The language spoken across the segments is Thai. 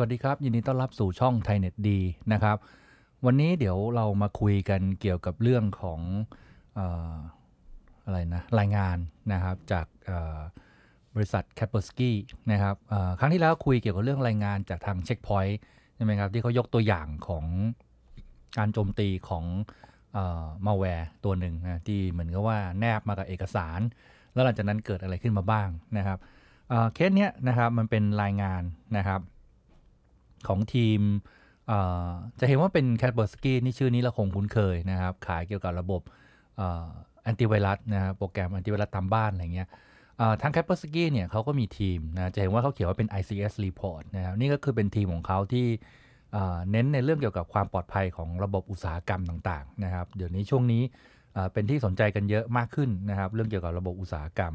วัสดีครับยินดีต้อนรับสู่ช่องไทยเน็ตดีนะครับ วันนี้เดี๋ยวเรามาคุยกันเกี่ยวกับเรื่องของออะไรนะรายงานนะครับ จากบริษัทแคปเปอร์สกี้นะครับครั้งที่แล้วคุยเกี่ยวกับเรื่องรายงานจากทางเช็คพอยต์ใช่ไหมครับที่เขายกตัวอย่างของการโจมตีของมาแวร์ตัวหนึ่งนะที่เหมือนกับว่าแนบมากับเอกสาร แล้วหลังจากนั้นเกิดอะไรขึ้นมาบ้างนะครับเคสเนี้ยนะครับมันเป็นรายงานนะครับของทีม จะเห็นว่าเป็นแคทเบอร์สกี้นี่ชื่อนี้เราคงคุ้นเคยนะครับ ขายเกี่ยวกับระบบแอนติไวรัสนะครับโปรแกรมแอนติไวรัสตามบ้านอะไรเงี้ยทางแคปเปอร์สกี้เนี่ยเขาก็มีทีมนะจะเห็นว่าเขาเขียนว่าเป็น ICS report นะครับนี่ก็คือเป็นทีมของเขาที่เน้นในเรื่องเกี่ยวกับความปลอดภัยของระบบอุตสาหกรรมต่างๆนะครับเดี๋ยวนี้ช่วงนี้เป็นที่สนใจกันเยอะมากขึ้นนะครับเรื่องเกี่ยวกับระบบอุตสาหกรรม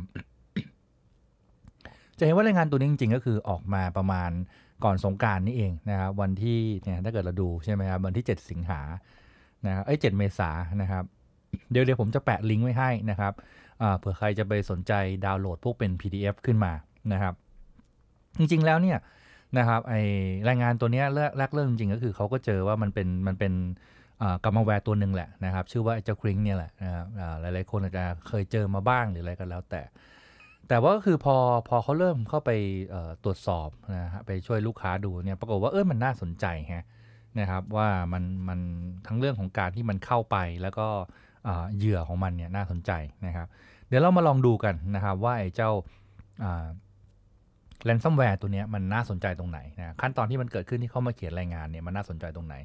จะเห็นว่ารายงานตัวนี้จริงๆก็คือออกมาประมาณก่อนสงการนี่เองนะครับวันที่เนี่ยถ้าเกิดเราดูใช่ไหมครับวันที่ 7 สิงหานะครับไอ้เจ็ดเมษานะครับเดี๋ยวเดี๋ยวผมจะแปะลิงก์ไว้ให้นะครับเผื่อใครจะไปสนใจดาวน์โหลดพวกเป็น PDF ขึ้นมานะครับ จริงๆแล้วเนี่ยนะครับไอรายงานตัวนี้แรกเริ่มจริงก็คือเขาก็เจอว่ามันเป็นมันเป็นกัมมาแวร์ตัวหนึ่งแหละนะครับ ชื่อว่าเจ้าคริงเนี่ยแหละนะครับหลายๆคนอาจจะเคยเจอมาบ้างหรืออะไรก็แล้ว แต่แต่ว่าก็คือพอพอเขาเริ่มเข้าไปตรวจสอบนะฮะไปช่วยลูกค้าดูเนี่ยปรากฏว่าเออมันน่าสนใจฮะนะครับว่ามันมันทั้งเรื่องของการที่มันเข้าไปแล้วก็เหยื่อของมันเนี่ยน่าสนใจนะครับ เดี๋ยวเรามาลองดูกันนะครับว่าไอ้เจ้าแลนซัมแวร์ตัวนี้มันน่าสนใจตรงไหนนะขั้นตอนที่มันเกิดขึ้นที่เขามาเขียนรายงานเนี่ยมันน่าสนใจตรงไหน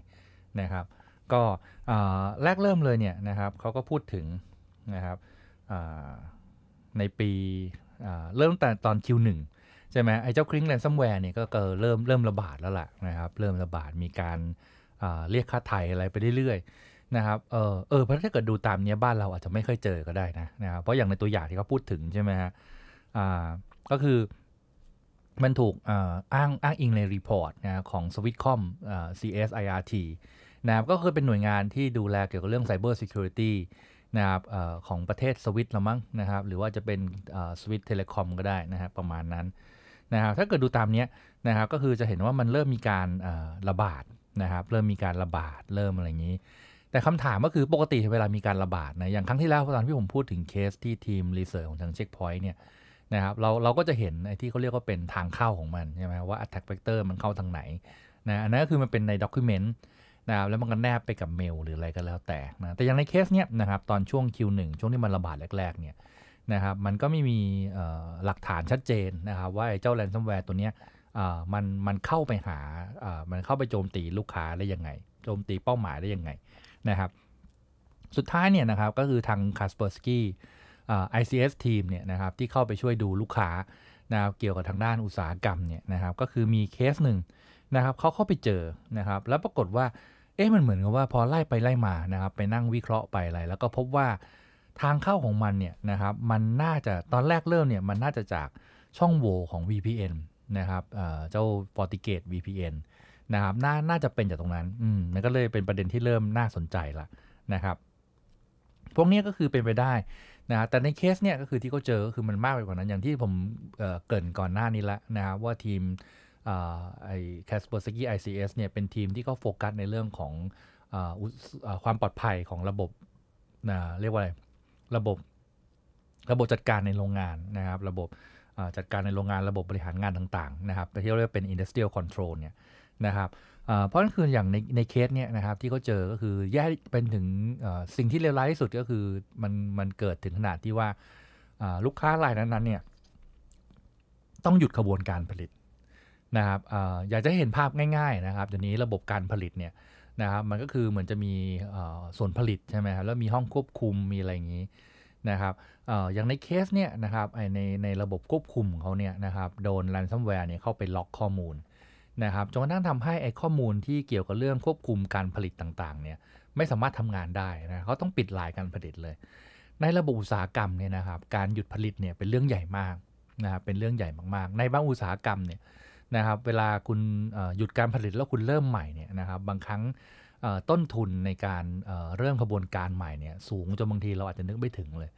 นะครับ ก็แรกเริ่มเลยเนี่ยนะครับเขาก็พูดถึงนะครับในปีเริ่มแต่ตอน Q1 ใช่ไหมไอ้เจ้าคลิงแลนซัมแวร์เนี่ยก็เริ่มเริ่มระบาดแล้วล่ะนะครับเริ่มระบาดมีการเรียกค่าไถ่อะไรไปเรื่อยๆนะครับเออเออพราะถ้าเกิดดูตามเนี้ยบ้านเราอาจจะไม่เคยเจอก็ได้นะนะครับเพราะอย่างในตัวอย่างที่เขาพูดถึงใช่ไหมฮะก็คือมันถูกอ้างอ้างอิงในรีพอร์ตนะของสวิตคอม CSIRT นะรก็คือเป็นหน่วยงานที่ดูแลเกี่ยวกับเรื่องไซเบอร์ซิเคียวริตีนะครับของประเทศสวิตละมั้งนะครับหรือว่าจะเป็นสวิตเทเลคอมก็ได้นะครับประมาณนั้นนะครับถ้าเกิดดูตามนี้นะครับก็คือจะเห็นว่ามันเริ่มมีการระบาดนะครับเริ่มมีการระบาดเริ่มอะไรอย่างนี้ แต่คำถามก็คือปกติเวลามีการระบาดนะอย่างครั้งที่แล้วตอนที่ผมพูดถึงเคสที่ทีมรีเสิร์ชของทางเช็คพอยต์เนี่ยนะครับเราเราก็จะเห็นไอ้ที่เขาเรียกว่าเป็นทางเข้าของมันใช่ไหมว่า attack vector มันเข้าทางไหนนะอันนั้นก็คือมันเป็นในด็อกิเมนต์นะครับแล้วมันก็แนบไปกับเมล หรืออะไรก็แล้วแต่นะแต่อย่างในเคสเนี้ยนะครับตอนช่วง Q1 ช่วงที่มันระบาดแรกๆเนี่ยนะครับมันก็ไม่มีหลักฐานชัดเจนนะครับว่าเจ้าแลนซัมแวร์ตัวเนี้ยมันมันเข้าไปหามันเข้าไปโจมตีลูกค้าได้ยังไง โจมตีเป้าหมายได้ยังไงนะครับสุดท้ายเนี่ยนะครับก็คือทางคาสเปอร์สกี้ ICS ทีมเนี่ยนะครับที่เข้าไปช่วยดูลูกค้านะเกี่ยวกับทางด้านอุตสาหกรรมเนี่ยนะครับก็คือมีเคสหนึ่งนะครับเขาเข้าไปเจอนะครับแล้วปรากฏว่าเอ๊ะมันเหมือนกับว่าพอไล่ไปไล่มานะครับไปนั่งวิเคราะห์ไปอะไร แล้วก็พบว่าทางเข้าของมันเนี่ยนะครับมันน่าจะตอนแรกเริ่มเนี่ยมันน่าจะจากช่องโหว่ของ VPN นะครับเจ้า FortiGate VPN นะครับนน่าจะเป็นจากตรงนั้นอืมันก็เลยเป็นประเด็นที่เริ่มน่าสนใจละนะครับ พวกนี้ก็คือเป็นไปได้นะแต่ในเคสเนี่ยก็คือที่เขาเจอคือมันมากไปกว่านั้น อย่างที่ผมเเกินก่อนหน้านี้ละนะครับว่าทีมไอแคสเปอร์สกี้ไอซีเอสเนี่ยเป็นทีมที่เขาโฟกัสในเรื่องของอความปลอดภัยของระบบนะเรียกว่าอะไร ระบบ ระบบจัดการในโรงงานนะครับ ระบบจัดการในโรงงาน ระบบบริหารงานต่างๆนะครับ ที่เรียกเป็น industrial control เนี่ยนะครับเพราะนั่นคืออย่างในในเคสเนี่ยนะครับที่เขาเจอ ก็คือแย่เป็นถึงสิ่งที่เลวร้ายที่สุดก็คือมันมันเกิดถึงขนาดที่ว่าลูกค้ารายนั้นๆเนี่ยต้องหยุดขบวนการผลิตนะครับอยากจะเห็นภาพง่ายๆนะครับเดี๋ยวนี้ระบบการผลิตเนี่ยนะครับมันก็คือเหมือนจะมีส่วนผลิตใช่ไหมครับแล้วมีห้องควบคุมมีอะไรอย่างนี้นะครับอย่างในเคสเนี่ยนะครับในในระบบควบคุมเขาเนี่ยนะครับโดนรันซัมแวร์เนี่ยเข้าไปล็อกข้อมูลนะครับจนกระทั่งทำให้ไอ้ข้อมูลที่เกี่ยวกับเรื่องควบคุมการผลิตต่างๆเนี่ยไม่สามารถทำงานได้นะเขาต้องปิดลายการผลิตเลย ในระบบอุตสาหกรรมเนี่ยนะครับการหยุดผลิตเนี่ยเป็นเรื่องใหญ่มากนะครับเป็นเรื่องใหญ่มากๆในบางอุตสาหกรรมเนี่ยนะครับเวลาคุณหยุดการผลิตแล้วคุณเริ่มใหม่เนี่ยนะครับบางครั้งต้นทุนในการเริ่มขบวนการใหม่เนี่ยสูงจนบางทีเราอาจจะนึกไม่ถึงเลย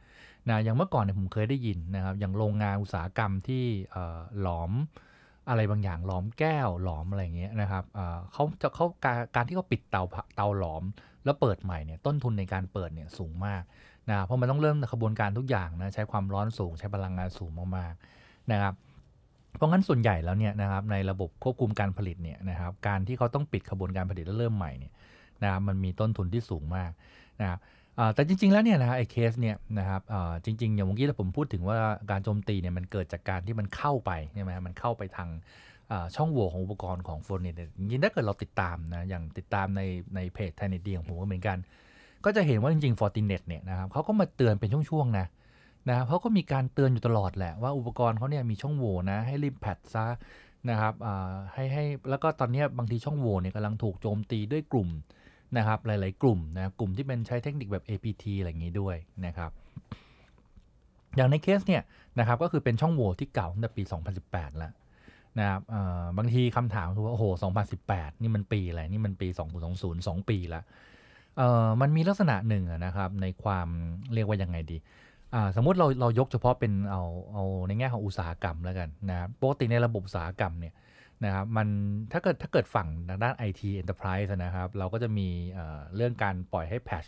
นะอย่างเมื่อก่อนเนี่ยผมเคยได้ยินนะครับอย่างโรงงานอุตสาหกรรมที่หลอมอะไรบางอย่างหลอมแก้วหลอมอะไรเงี้ยนะครับเขาจะเขาการการที่เขาปิดเตาเตาหลอม แล้วเปิดใหม่เนี่ยต้นทุนในการเปิดเนี่ยสูงมากนะเพราะมันต้องเริ่มขบวนการทุกอย่างนะใช้ความร้อนสูงใช้พลังงานสูงมากๆนะครับเพราะงั้นส่วนใหญ่แล้วเนี่ยนะครับในระบบควบคุมการผลิตเนี่ยนะครับการที่เขาต้องปิดขบวนการผลิตแล้วเริ่มใหม่เนี่ยนะครับมันมีต้นทุนที่สูงมากนะครับแต่จริงๆแล้วเนี่ยนะไอ้เคสเนี่ยนะครับจริงๆอย่างเมื่อกี้ผมพูดถึงว่าการโจมตีเนี่ยมันเกิดจากการที่มันเข้าไปใช่ไหมมันเข้าไปทางช่องโหว่ของอุปกรณ์ของโฟนเนตจริงๆถ้าเกิดเราติดตามนะอย่างติดตามในในเพจไทยเน็ตดีของผมก็เหมือนกัน ก็จะเห็นว่าจริงๆ f o r ิ i เนตเนี่ยนะครับเขาก็มาเตือนเป็นช่วงๆนะนะเขาก็มีการเตือนอยู่ตลอดแหละ ว่าอุปกรณ์เขาเนี่ยมีช่องโหว่นะให้รีบแพดซะนะครับให้ให้แล้วก็ตอนนี้บางทีช่องโหว่เนี่ยกำลังถูกโจมตีด้วยกลุ่มนะครับหลายๆกลุ่มนะกลุ่มที่เป็นใช้เทคนิคแบบ APT อะไรอย่างนี้ด้วยนะครับ อย่างในเคสเนี่ยนะครับก็คือเป็นช่องโหว่ที่เก่าตั้งแต่ปี 2018 แล้วนะครับบางทีคำถามคือว่าโอ้โห 2018 นี่มันปีอะไรนี่มันปี 2020 2 ปีละมันมีลักษณะหนึ่งนะครับในความเรียกว่ายังไงดีสมมติเราเรายกเฉพาะเป็นเอาเอาในแง่ของอุตสาหกรรมแล้วกันนะครับปกติในระบบอุตสาหกรรมเนี่ยนะครับมันถ้าเกิดถ้าเกิดฝั่งทางด้าน IT Enterprise นะครับเราก็จะมีเรื่องการปล่อยให้แพช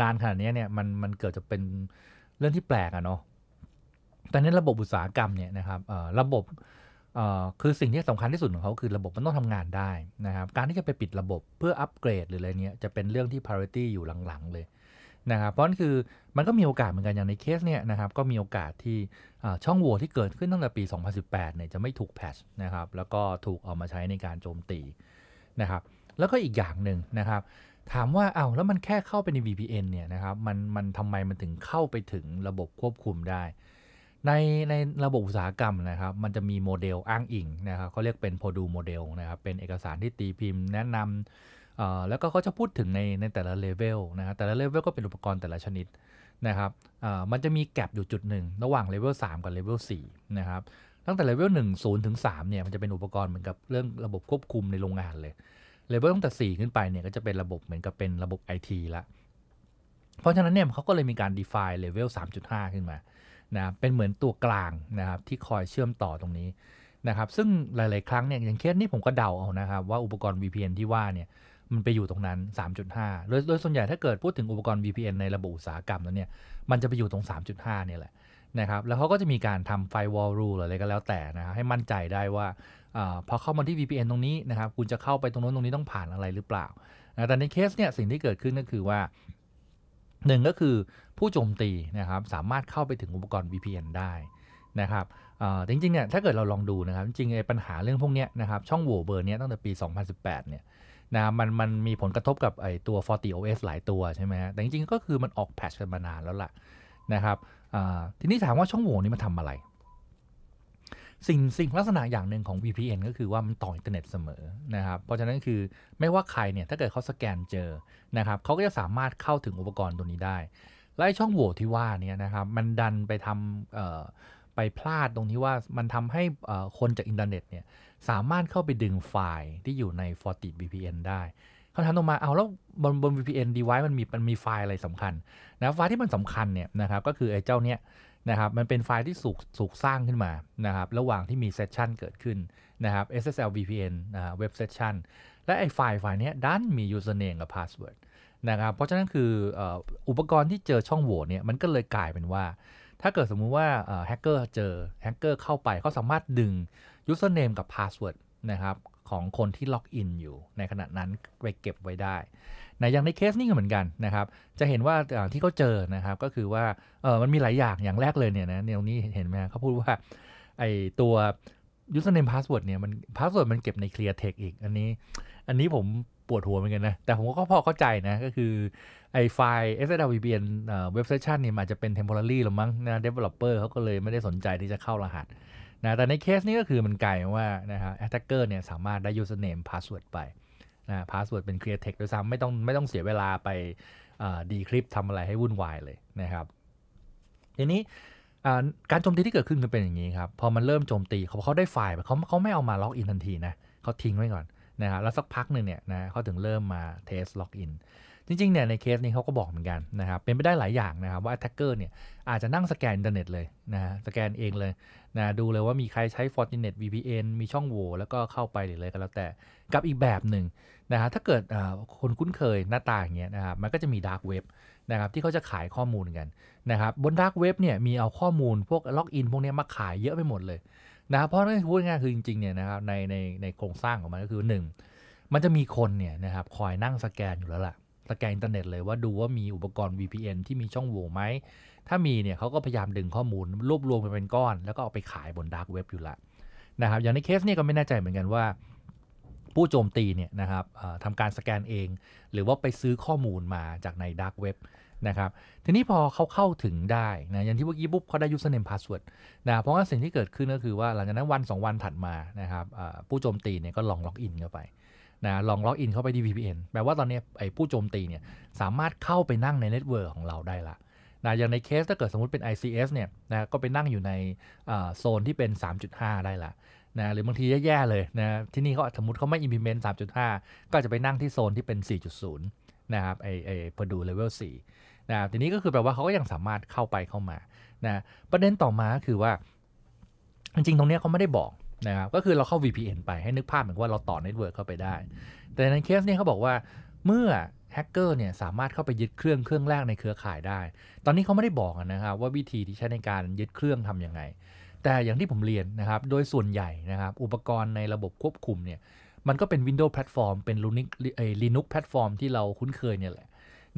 นานขนาดนี้เนี่ยมันมันเกิดจะเป็นเรื่องที่แปลกอะเนาะแต่ในระบบอุตสาหกรรมเนี่ยนะครับระบบคือสิ่งที่สำคัญที่สุดของเขาคือระบบมันต้องทำงานได้นะครับการที่จะไปปิดระบบเพื่ออัปเกรดหรืออะไรเนี้ยจะเป็นเรื่องที่ p ร r i t y อยู่หลังๆเลยนะครับเพราะนั่นคือมันก็มีโอกาสเหมือนกันอย่างในเคสเนี่ยนะครับ ก็มีโอกาสที่ช่องโหว่ที่เกิดขึ้นตั้งแต่ปี 2018เนี่ยจะไม่ถูกแพชนะครับแล้วก็ถูกเอามาใช้ในการโจมตีนะครับแล้วก็อีกอย่างหนึ่งนะครับ ถามว่าเอา้าแล้วมันแค่เข้าไปใน VPN เนี่ยนะครับมันมันทำไมมันถึงเข้าไปถึงระบบควบคุมได้ ในในระบบอุตสาหกรรมนะครับ มันจะมีโมเดล อ้างอิงนะครับเขาเรียกเป็น p o d u โมเดลนะครับเป็นเอกสารที่ตีพิมพ์แนะนำแล้วก็เขาจะพูดถึงในในแต่ละเลเวลนะฮะแต่ละเลเวลก็เป็นอุปกรณ์แต่ละชนิดนะครับมันจะมีแกลบอยู่จุดหนึ่งระหว่างเลเวล3กับเลเวล4นะครับ ตั้งแต่เลเวล1 0ถึง3เนี่ยมันจะเป็นอุปกรณ์เหมือนกับเรื่องระบบควบคุมในโรงงานเลย เลเวลตั้งแต่ 4 ขึ้นไปเนี่ยก็จะเป็นระบบเหมือนกับเป็นระบบ IT ละเพราะฉะนั้นเนี่ยเขาก็เลยมีการ define level 3.5 ขึ้นมานะเป็นเหมือนตัวกลางนะครับที่คอยเชื่อมต่อตรงนี้นะครับ ซึ่งหลาย ๆ ครั้งเนี่ยอย่างเคสนี้ผมก็เดาเอานะครับว่าอุปกรณ์ VPN ที่ว่าเนี่ยมันไปอยู่ตรงนั้น 3.5 โดยโดยส่วนใหญ่ถ้าเกิดพูดถึงอุปกรณ์ VPN ในระบบอุตสาหกรรมแล้วเนี่ย มันจะไปอยู่ตรง 3.5 เนี่ยแหละนะครับ แล้วเขาก็จะมีการทำไฟวอล l ูหรืออะไรก็แล้วแต่นะให้มั่นใจได้ว่าอพอเข้ามาที่ VPN ตรงนี้นะครับ คุณจะเข้าไปตรงนู้นตรงนี้ต้องผ่านอะไรหรือเปล่า แต่ในเคสเนี่ย สิ่งที่เกิดขึ้นก็คือว่า หนึ่งก็คือผู้โจมตีนะครับ สามารถเข้าไปถึงอุปกรณ์ VPN ได้นะครับจริงๆเนี่ย ถ้าเกิดเราลองดูนะครับ จริงๆปัญหาเรื่องพวกนี้นะครับ ช่องโหว่เบอร์นี้ตั้งแต่ปี2018เนี่ยนะมันมันมีผลกระทบกับไอตัว 40OS หลายตัวใช่ไหมฮะแต่จริง ๆ ก็คือมันออกแพทช์กันมานานแล้วล่ะนะครับทีนี้ถามว่าช่องโหว่นี้มันทำอะไร สิ่งสิ่งลักษณะอย่างหนึ่งของ VPN ก็คือว่ามันต่ออินเทอร์เน็ตเสมอนะครับ เพราะฉะนั้นคือไม่ว่าใครเนี่ย ถ้าเกิดเขาสแกนเจอ นะครับเขาก็จะสามารถเข้าถึงอุปกรณ์ตัวนี้ได้ และช่องโหว่ที่ว่านี่นะครับ มันดันไปทำไปพลาดตรงที่ว่ามันทำให้คนจากอินเทอร์เน็ตเนี่ยสามารถเข้าไปดึงไฟล์ที่อยู่ใน Forti VPN ได้ คำถามต่อมา เอาแล้วบนบน VPN device มันมีมันมีไฟล์อะไรสำคัญนะ ไฟล์ที่มันสำคัญเนี่ยนะครับก็คือ ไอ้เจ้าเนี้ยนะครับ มันเป็นไฟล์ที่สูกสูกสร้างขึ้นมานะครับระหว่างที่มีเซสชันเกิดขึ้นนะครับ SSL VPN ่าเว็บเซสชันและไอ้ไฟล์ไฟล์นี้ดันมี username กับ password นะครับ เพราะฉะนั้นคืออุปกรณ์ที่เจอช่องโหว่เนี่ยมันก็เลยกลายเป็นว่า ถ้าเกิดสมมุติว่าแฮกเกอร์เจอแฮกเกอร์เข้าไปเขาสามารถดึง username กับ password นะครับของคนที่ล็อกอินอยู่ในขณะนั้นไปเก็บไว้ได้นะอย่างในเคสนี้ก็เหมือนกันนะครับจะเห็นว่าที่เขาเจอนะครับก็คือว่าเออมันมีหลายอย่างอย่างแรกเลยเนี่ยนะเนี่ยนี้เห็นไหมเขาพูดว่าไอตัว username password เนี่ยมัน password มันเก็บใน clear text อีกอันนี้ อันนี้ผมปวดหัวเหมือนกันนะแต่ผมก็พอเข้าใจนะก็คือไอไฟล์ s w p n เว็บเซสชันนี่อาจจะเป็น temporary หรือมั้งนะ developer เขาก็เลยไม่ได้สนใจที่จะเข้ารหัสนะแต่ในเคสนี้ก็คือมันไกล ว่านะฮะแอตแทกเกอร์เนี่ยสามารถได้ username password ไปนะ พาสเวิร์ดเป็น clear text ด้วยซ้ำไม่ต้องไม่ต้องเสียเวลาไปดีคลิปทำอะไรให้วุ่นวายเลยนะครับ ทีนี้การโจมตีที่เกิดขึ้นมันเป็นอย่างนี้ครับพอมันเริ่มโจมตีเขาเขาได้ไฟล์เขาเขาไม่เอามาล็อกอินทันทีนะเขาทิ้งไว้ก่อนนะครับแล้วสักพักหนึ่งเนี่ยนะเขาถึงเริ่มมาเทสล็อกอินจริงๆเนี่ยในเคสนี้เขาก็บอกเหมือนกันนะครับเป็นไปได้หลายอย่างนะครับว่าแท็กเกอร์เนี่ยอาจจะนั่งสแกนอินเทอร์เน็ตเลยนะสแกนเองเลยนะดูเลยว่ามีใครใช้ Fortinet VPN มีช่องโหว่แล้วก็เข้าไปหรืออะไรก็แล้วแต่ กับอีกแบบหนึ่งนะฮะถ้าเกิดคนคุ้นเคยหน้าตาอย่างเงี้ยนะครับมันก็จะมีดาร์กเว็บนะครับที่เขาจะขายข้อมูลกันนะครับบนดาร์กเว็บเนี่ยมีเอาข้อมูลพวกล็อกอินพวกนี้มาขายเยอะไปหมดเลยนะเพราะนั่นพูดง่ายคือจริงๆเนี่ยนะครับในในในโครงสร้างของมันก็คือ 1 มันจะมีคนเนี่ยนะครับคอยนั่งสแกนอยู่แล้วล่ะตะแกนงอินเทอร์เน็ตเลยว่าดูว่ามีอุปกรณ์ VPN ที่มีช่องโหว่ไหม ถ้ามีเนี่ยเขาก็พยายามดึงข้อมูล รวบรวมไปเป็นก้อน แล้วก็เอาไปขายบนดาร์กเว็บอยู่ละนะครับ อย่างในเคสนี้ก็ไม่แน่ใจเหมือนกันว่า ผู้โจมตีเนี่ยนะครับทำการสแกนเอง หรือว่าไปซื้อข้อมูลมาจากในดาร์กเว็บนะครับ ทีนี้พอเขาเข้าถึงได้นะอย่างที่เมื่อกี้ปุ๊บเขาได้ยูสเนมพาสเวิร์ดนะเพราะงั้นสิ่งที่เกิดขึ้นก็คือว่าหลังจากนั้นวัน2วันถัดมานะครับผู้โจมตีเนี่ยก็ลองล็อกอินเข้าไปนะลองล็อกอินเข้าไปที่ VPN แปลว่าตอนนี้ไอ้ผู้โจมตีเนี่ยสามารถเข้าไปนั่งในเน็ตเวิร์กของเราได้ละนะอย่างในเคส ถ้าเกิดสมมติเป็น ICS เนี่ยนะก็ไปนั่งอยู่ในโซนที่เป็น 3.5 ได้ละนะหรือบางที แย่ ๆ เลยนะที่นี่เขาสมมติเขาไม่ implement 3.5 ก็จะไปนั่งที่โซนที่เป็น 4.0 นะครับ ไอไอ Purdue level 4นะทีนี้ก็คือแปลว่าเขาก็ยังสามารถเข้าไปเข้ามานะประเด็นต่อมาคือว่า จริงๆตรงนี้เขาไม่ได้บอกนะครับก็คือเราเข้า VPN ไปให้นึกภาพเหมือนว่าเราต่อเน็ตเวิร์กเข้าไปได้ แต่ในเคสนี้เขาบอกว่า เมื่อแฮกเกอร์เนี่ยสามารถเข้าไปยึดเครื่องเครื่องแรกในเครือข่ายได้ ตอนนี้เขาไม่ได้บอกนะครับว่าวิธีที่ใช้ในการยึดเครื่องทํำยังไง แต่อย่างที่ผมเรียนนะครับโดยส่วนใหญ่นะครับอุปกรณ์ในระบบควบคุมเนี่ยมันก็เป็น Windows แพลตฟอร์มเป็น Linux เอนุกแพลตฟอร์มที่เราคุ้นเคยเนี่ยแหละ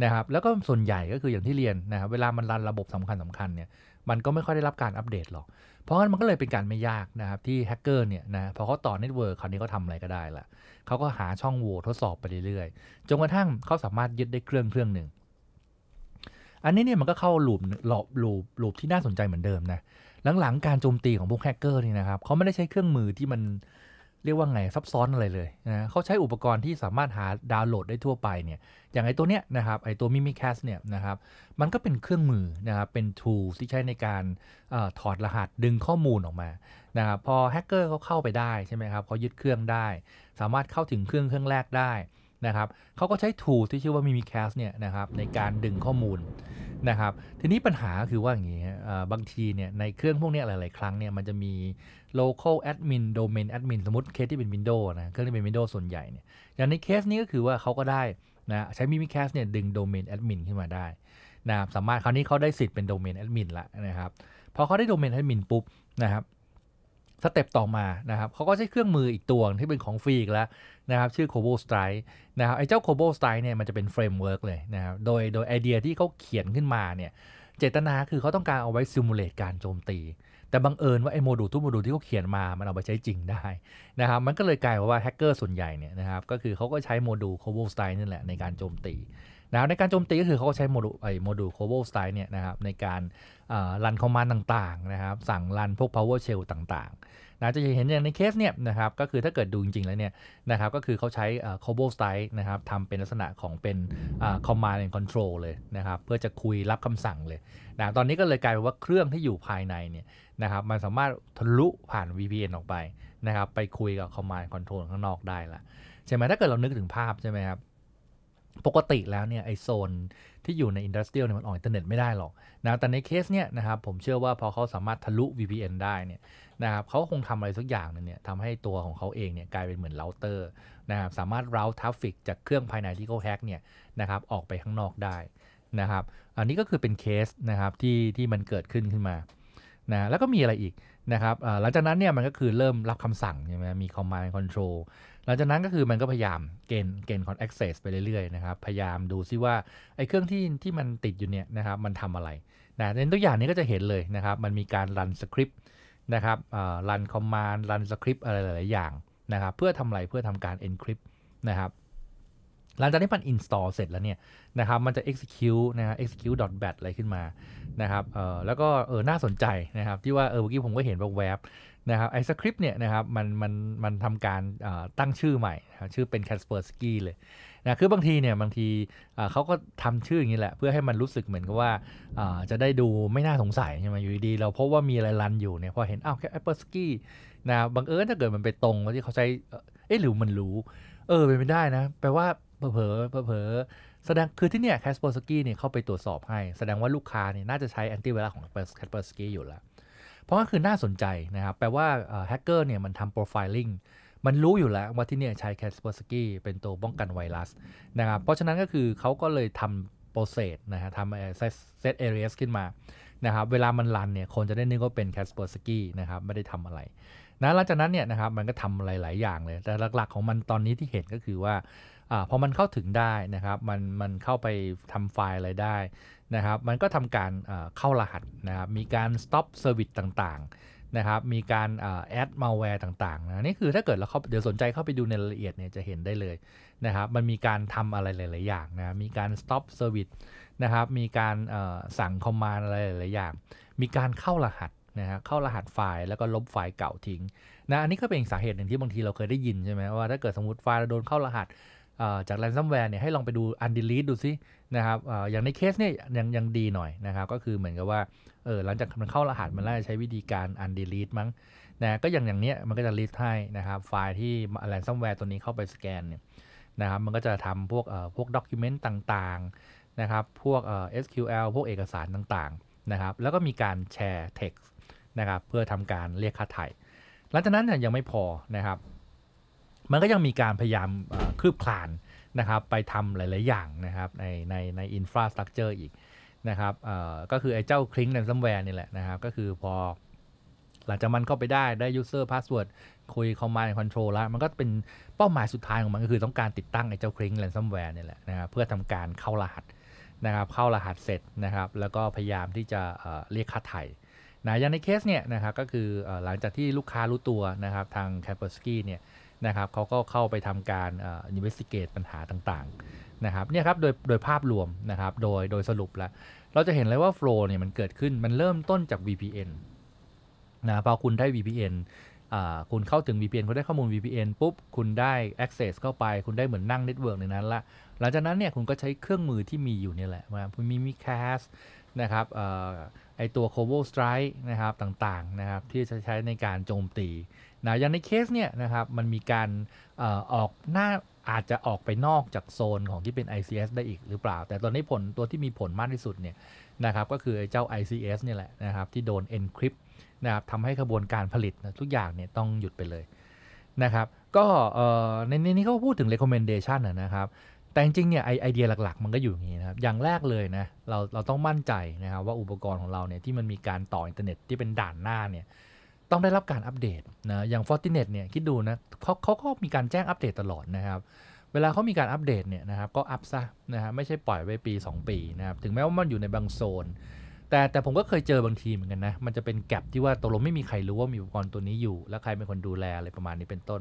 นะครับแล้วก็ส่วนใหญ่ก็คืออย่างที่เรียนนะครับเวลามันรันระบบสำคัญสำคัญเนี่ยมันก็ไม่ค่อยได้รับการอัปเดตหรอกเพราะงั้นมันก็เลยเป็นการไม่ยากนะครับที่แฮกเกอร์เนี่ยนะพอเขาต่อเน็ตเวิร์กคราวนี้เขาทาอะไรก็ได้ละเขาก็หาช่องโหว่ทดสอบไปเรื่อยๆจนกระทั่งเขาสามารถยึดได้เครื่องเครื่องหนึ่ง อันนี้เนี่ยมันก็เข้าหลูมหลบหลูบหลูมที่น่าสนใจเหมือนเดิมนะหลังๆการโจมตีของพวกแฮกเกอร์นี่นะครับเขาไม่ได้ใช้เครื่องมือที่มันเรียกว่า ไงซับซ้อน อะไรเลยนะเขาใช้อุปกรณ์ที่สามารถหาดาวน์โหลดได้ทั่วไปเนี่ยอย่างไอตัวเนี้ยนะครับไอตัวมิมิแคสเนี่ยนะครับมันก็เป็นเครื่องมือนะครับเป็น tool ที่ใช้ในการอถอดรหัสดึงข้อมูลออกมานะครับพอแฮกเกอร์เขาเข้าไปได้ใช่ไหมครับเขายึดเครื่องได้ สามารถเข้าถึงเครื่องเครื่องแรกได้นะครับเขาก็ใช้ tool ที่ชื่อว่า Mimicast เนี่ยนะครับในการดึงข้อมูลนะครับทีนี้ปัญหาคือว่าอย่างนี้บางทีเนี่ยในเครื่องพวกนี้หลาย ๆ ครั้งเนี่ยมันจะมี local admin domain admin สมมติเคสที่เป็น Windows นะเครื่องที่เป็น Windows ส่วนใหญ่เนี่ยอย่างในเคสนี้ก็คือว่าเขาก็ได้นะ ใช้ Mimicast เนี่ยดึง domain admin ขึ้นมาได้นะ สามารถคราวนี้เขาได้สิทธิ์เป็น domain admin ละนะครับ พอเขาได้ domain admin ปุ๊บนะครับ สเต็ปต่อมานะครับเขาก็ใช้เครื่องมืออีกตัวที่เป็นของฟรีอีกแล้วนะครับชื่อ Cobo Strike นะครับไอ้เจ้า Cobo Strike เนี่ยมันจะเป็นเฟรมเวิร์กเลยนะครับ โดย โดยไอเดียที่เขาเขียนขึ้นมาเนี่ยเจตนาคือเขาต้องการเอาไว้ซิมูเลตการโจมตีแต่บังเอิญว่า ไอ้ โมดูลทุกโมดูลที่เขาเขียนมา มันเอาไปใช้จริงได้ นะครับ มันก็เลยกลายว่าแฮกเกอร์ส่วนใหญ่เนี่ยนะครับ ก็คือเขาก็ใช้โมดูลโคเวลสไตน์นั่นแหละ ในการโจมตีนะครับในการโจมตีก็คือเขาใช้โมดูลไอโมดูลโคเ o ลสไตล์เนี่ยนะครับในการรันคอมมานด์ต่างๆนะครับสั่งรันพวก Power Shell ต่างๆนะจะเห็นอย่างในเคสเนี่ยนะครับก็คือถ้าเกิดดูจริงๆ แล้วเนี่ยนะครับก็คือเขาใช้โคเ o ลสไตล์นะครับทำเป็นลักษณะของเป็นคอมมานด์คอนโทรลเลยนะครับเพื่อจะคุยรับคำสั่งเลยนะตอนนี้ก็เลยกลายเป็นว่าเครื่องที่อยู่ภายในเนี่ยนะครับมันสามารถทะลุผ่าน VPN ออกไปนะครับไปคุยกับคอมมานด์คอนโทรลข้างนอกได้ละใช่ไหมถ้าเกิดเรานึกถึงภาพใช่ไหมครับปกติแล้วเนี่ยไอโซนที่อยู่ในอินดัสเทรียลเนี่ยมันออกอินเทอร์เน็ตไม่ได้หรอกนะแต่ในเคสเนี่ยนะครับผมเชื่อว่าพอเขาสามารถทะลุ VPN ได้เนี่ยนะครับเขาคงทำอะไรสักอย่างนึงเนี่ยทำให้ตัวของเขาเองเนี่ยกลายเป็นเหมือนเราเตอร์นะครับสามารถเราทราฟฟิกจากเครื่องภายในที่เขาแฮ็กเนี่ยนะครับออกไปข้างนอกได้นะครับอันนี้ก็คือเป็นเคสนะครับที่ที่มันเกิดขึ้นขึ้นมานะแล้วก็มีอะไรอีกนะครับหลังจากนั้นเนี่ยมันก็คือเริ่มรับคำสั่งใช่ไหมมี command control หลังจากนั้นก็คือมันก็พยายามเกณฑ์เกณฑ์คอง access ไปเรื่อยๆนะครับพยายามดูซิว่าไอ้เครื่องที่ที่มันติดอยู่เนี่ยนะครับมันทำอะไรนะในตัวอย่างนี้ก็จะเห็นเลยนะครับ มันมีการรันสคริปต์นะครับรันคอมมานด์รันสคริปต์อะไรหลาย ๆอย่างนะครับเพื่อทำอะไรเพื่อทำการ encrypt นะครับหลังจากที่มัน install เสร็จแล้วเนี่ยนะครับมันจะ execute นะ execute bat อะไรขึ้นมานะครับเออแล้วก็เออน่าสนใจนะครับที่ว่าเออเมื่อกี้ผมก็เห็นว่าแวบนะครับไอ้สคริปต์เนี่ยนะครับมันมันมันทำการตั้งชื่อใหม่ ชื่อเป็น Kaspersky เลยนะคือบางทีเนี่ยบางที เขาก็ทำชื่ออย่างนี้แหละ เพื่อให้มันรู้สึกเหมือนกับว่าจะได้ดูไม่น่าสงสัยใช่ไหมอยู่ดี เราพบว่ามีอะไรรันอยู่เนี่ยพอเห็นอ้าวแค่แ p p เป s k สกี้นะบังเอิญถ้าเกิดมันไปตรงที่เขาใช้เอ๊ะหรือมันรู้เออเป็นไปได้นะแปลว่าเผลอเผลอแสดงคือที่เนี่ยแคสเปอร์สกี้เนี่ยเข้าไปตรวจสอบให้แสดงว่าลูกค้าเนี่ยน่าจะใช้แอนตี้ไวรัสของแคสเปอร์สกี้อยู่แล้ว เพราะงั้นคือน่าสนใจนะครับ แปลว่าแฮกเกอร์เนี่ยมันทำโปรไฟลิงมันรู้อยู่แล้วว่าที่เนี่ยใช้แคสเปอร์สกี้เป็นตัวป้องกันไวรัสนะครับเพราะฉะนั้นก็คือเขาก็เลยทำโปรเซสนะฮะทำเซตเอเรียสขึ้นมานะครับเวลามันรันเนี่ยคนจะได้นึกว่าเป็นแคสเปอร์สกี้นะครับไม่ได้ทำอะไรนะหลังจากนั้นเนี่ยนะครับมันก็ทำหลาย ๆ อย่างเลยแต่หลักๆของมันตอนนี้ที่เห็นก็คือว่าอพอมันเข้าถึงได้นะครับ มันมันเข้าไปทำไฟล์อะไรได้นะครับ มันก็ทำการเข้ารหัสนะครับมีการ stop service ต่างๆนะครับ มีการแอดมาแวร์ต่างๆนะนี่คือถ้าเกิดเราเดี๋ยวสนใจเข้าไปดูในรายละเอียดเนี่ยจะเห็นได้เลยนะครับ มันมีการทำอะไรหลายๆอย่างนะมีการ stop service นะครับ มีการสั่งคอมมานอะไรหลายๆอย่าง มีการเข้ารหัสนะฮะเข้ารหัสไฟล์แล้วก็ลบไฟล์เก่าทิ้งนะอันนี้ก็เป็นสาเหตุหนึ่งที่บางทีเราเคยได้ยินใช่ไหมว่าถ้าเกิดสมมติไฟล์เราโดนเข้ารหัสจากแรนซัมแวร์เนี่ยให้ลองไปดูอันดีลีดดูซินะครับอย่างในเคสเนี่ยยังยังดีหน่อยนะครับ ก็คือเหมือนกับว่าเออหลังจากมันเข้ารหัส มันน่าจะใช้วิธีการอันดีลีดมั้งนะก็อย่างอย่างเนี้ยมันก็จะลิสต์ให้นะครับ ไฟล์ที่แรนซัมแวร์ตัวนี้เข้าไปสแกนเนี่ยนะครับมันก็จะทำพวกเอ่อพวกด็อกิเมนต์ต่างๆนะครับ พวกเอ่อ SQL พวกเอกสารต่างๆนะครับแล้วก็มีการแชร์เท็กซ์นะครับเพื่อทำการเรียกค่าไถ่หลังจากนั้นเนี่ยยังไม่พอนะครับมันก็ยังมีการพยายามคลืบคลานนะครับไปทำหลาย ๆอย่างนะครับในในในอินฟราสตรักเจอร์อีกนะครับก็คือไอ้เจ้าคลิงแอนด์ซัมแวร์นี่แหละนะครับ ก็คือพอหลังจากมันเข้าไปได้ได้ยูเซอร์พาสเวิร์ดคุยคอมมานด์คอนโทรลแล้ว มันก็เป็นเป้าหมายสุดท้ายของมัน ก็คือต้องการติดตั้งไอ้เจ้าคลิงแอนด์ซัมแวร์นี่แหละนะครับเพื่อทำการเข้ารหัสนะครับเข้ารหัสเสร็จนะครับ แล้วก็พยายามที่จะเรียกค่าไถ่นะอย่างในเคสเนี่ยนะครับก็คือหลังจากที่ลูกค้ารู้ตัวนะครับทางปอร์สกี้เนี่ยนะครับเขาก็เข้าไปทำการอินเวสติเกตปัญหาต่างๆนะครับเนี่ยครับโดยโดยภาพรวมนะครับโดยโดยสรุปแล้วเราจะเห็นเลยว่าโฟล์เนี่ยมันเกิดขึ้นมันเริ่มต้นจาก VPN นะพอคุณได้ VPN คุณเข้าถึง VPN คุณได้ข้อมูล VPN ปุ๊บคุณได้ access เข้าไป คุณได้เหมือนนั่งเน็ตเวิร์กในนั้นละ หลังจากนั้นเนี่ยคุณก็ใช้เครื่องมือที่มีอยู่นี่แหละมาคุณมีมีแคสนะครับอไอตัว c o v o Strike นะครับต่างๆนะครับที่จะใช้ในการโจมตีนะอย่างในเคสเนี่ยนะครับมันมีการออกหน้าอาจจะออกไปนอกจากโซนของที่เป็น ICS ได้อีกหรือเปล่า แต่ตอนนี้ผลตัวที่มีผลมากที่สุดเนี่ยนะครับก็คือไอ้เจ้า ICS เนี่ยแหละนะครับที่โดน encrypt นะครับทำให้กระบวนการผลิตนะทุกอย่างเนี่ยต้องหยุดไปเลยนะครับก็ในนี้เขาพูดถึง recommendation นะครับแต่จริงเนี่ยไอเดียหลักๆมันก็อยู่อย่างนี้นะครับอย่างแรกเลยนะเราเราต้องมั่นใจนะครับว่าอุปกรณ์ของเราเนี่ยที่มันมีการต่ออินเทอร์เน็ตที่เป็นด่านหน้าเนี่ยต้องได้รับการอัปเดตนะอย่าง Fortinet เนี่ยคิดดูนะเขาเขาก็มีการแจ้งอัปเดตตลอดนะครับ เวลาเขามีการอัปเดตเนี่ยนะครับก็อัปซะนะฮะไม่ใช่ปล่อยไว้ปี 2 ปีนะครับถึงแม้ว่ามันอยู่ในบางโซน แต่แต่ผมก็เคยเจอบางทีเหมือนกันนะ มันจะเป็นแกลบที่ว่าตกลงไม่มีใครรู้ว่ามีอุปกรณ์ตัวนี้อยู่ แล้วใครเป็นคนดูแลอะไรประมาณนี้เป็นต้น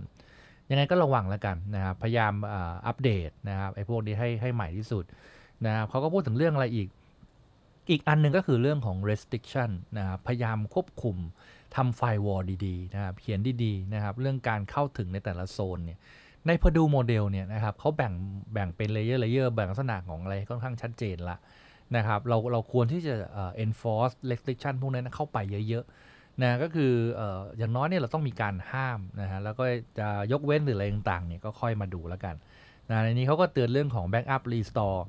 ยังไงก็ระวังแล้วกันนะครับพยายามอัปเดตนะครับไอ้พวกนี้ให้ให้ใหม่ที่สุดนะครับเขาก็พูดถึงเรื่องอะไรอีกอีกอันหนึ่งก็คือเรื่องของ restriction นะครับพยายามควบคุมทำไฟวอลดีๆนะครับเขียนดีๆนะครับเรื่องการเข้าถึงในแต่ละโซนเนี่ยในพอดูโมเดลเนี่ยนะครับเขาแบ่งแบ่งเป็นเลเยอร์เลเยอร์แบ่งลักษณะของอะไร ค่อนข้างชัดเจนละนะครับเราเราควรที่จะ enforce restriction พวกนั้นเข้าไปเยอะๆนะก็คืออย่างน้อยเนี่ยเราต้องมีการห้ามนะฮะแล้วก็จะยกเว้นหรืออะไรต่างๆเนี่ยก็ค่อยมาดูแล้วกันนะในนี้เขาก็เตือนเรื่องของ backup restore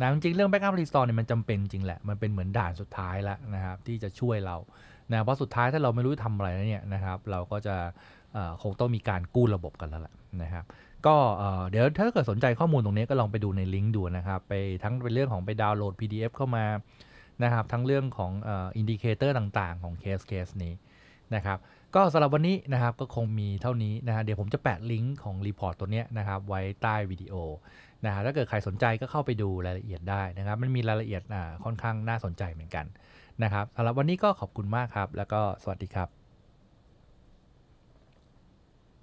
นะจริงๆ เรื่อง backup restore เนี่ยมันจำเป็นจริงแหละมันเป็นเหมือนด่านสุดท้ายแล้วนะครับที่จะช่วยเรานะเพราะสุดท้ายถ้าเราไม่รู้ทำอะไรเนี่ยนะครับเราก็จะคงต้องมีการกู้ระบบกันแล้วแหละนะครับก็เดี๋ยวถ้าเกิดสนใจข้อมูลตรงนี้ก็ลองไปดูในลิงก์ดูนะครับไปทั้งเป็นเรื่องของไปดาวน์โหลด PDF เข้ามานะครับทั้งเรื่องของอินดิเคเตอร์ต่างๆ ของเคสเคสนี้นะครับก็สำหรับวันนี้นะครับก็คงมีเท่านี้นะฮะเดี๋ยวผมจะแปะลิงก์ของรีพอร์ตตัวเนี้ยนะครับไว้ใต้วิดีโอนะฮะถ้าเกิดใครสนใจก็เข้าไปดูรายละเอียดได้นะครับมันมีรายละเอียดค่อนข้างน่าสนใจเหมือนกันนะครับสำหรับวันนี้ก็ขอบคุณมากครับแล้วก็สวัสดีครับ